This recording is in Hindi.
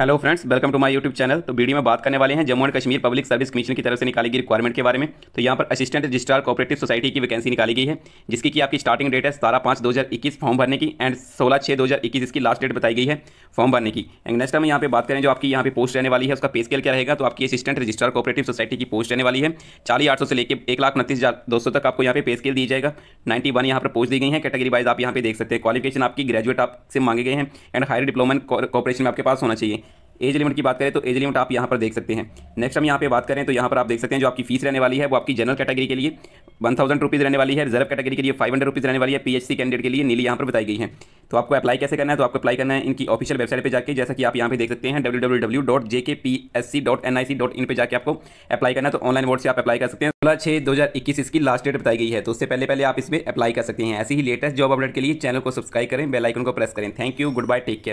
hello friends welcome to my YouTube channel तो वीडियो में बात करने वाले हैं Jammu and Kashmir public service commission की तरफ से निकाली गई रिक्वायरमेंट के बारे में तो यहाँ पर असिस्टेंट रजिस्ट्रार कोऑपरेटिव सोसाइटी की वैकेंसी निकाली गई है जिसकी कि आपकी स्टार्टिंग डेट है सतारह पाँच दो हज़ार इक्कीस फॉर्म भरने की एंड सोलह छः दो हज़ार इक्कीस इसकी लास्ट डेट बताई गई है फॉर्म भरने की एंड नेक्स्ट हम यहाँ पे बात करें जो आपकी यहाँ पे पोस्ट रहने वाली है उसका पे स्केल क्या रहेगा तो आपकी असिस्टेंट रजिस्ट्रार कोऑपरेटिव सोसाइटी की पोस्ट रहने वाली है चालीस आठ सौ से लेकर एक लाख उनतीस हज़ार दो सौ तक आपको यहाँ पे पे स्केल दी जाएगा नाइन्टी वन यहाँ पर पोस्ट दी गई है कैटेगरी वाइज आप यहाँ पे देख सकते हैं क्वालिफिकेशन आपकी ग्रेजुएट आपसे मांगे गए हैं एंड हायर डिप्लोमा कॉपरेशन में आपके पास होना चाहिए एज लिमिट की बात करें तो एज लिमिट आप यहाँ पर देख सकते हैं नेक्स्ट हम यहाँ पे बात करें तो यहाँ पर आप देख सकते हैं जो आपकी फीस रहने वाली है वो आपकी जनरल कैटेगरी के लिए वन थाउजेंड रुपीज़ रहने वाली है रिजर्व कैटेगरी के लिए फाइव हंड्रेड रुपीज़ रहने वाली है पीएचसी कैंडिडेट के लिए नीली यहाँ पर बताई गई है तो आपको अप्लाई कैसे करना है तो आपको अप्लाई करना है इनकी ऑफिशियल वेबसाइट पर जाकर जैसा कि आप यहाँ पर देख सकते हैं डब्ल्यू इन पर जाकर आपको अप्लाई करना है तो ऑनलाइन वोट से आप अप्लाई कर सकते हैं सोलह छः दो हज़ार इक्कीस इसकी लास्ट डेट बताई गई है तो उससे पहले पहले आप इसमें अप्लाई कर सकते हैं ऐसी ही लेटेस्ट जॉब अपडेट के लिए चैनल को सब्सक्राइब करें बेलाइकन को प्रेस करें thank you goodbye take care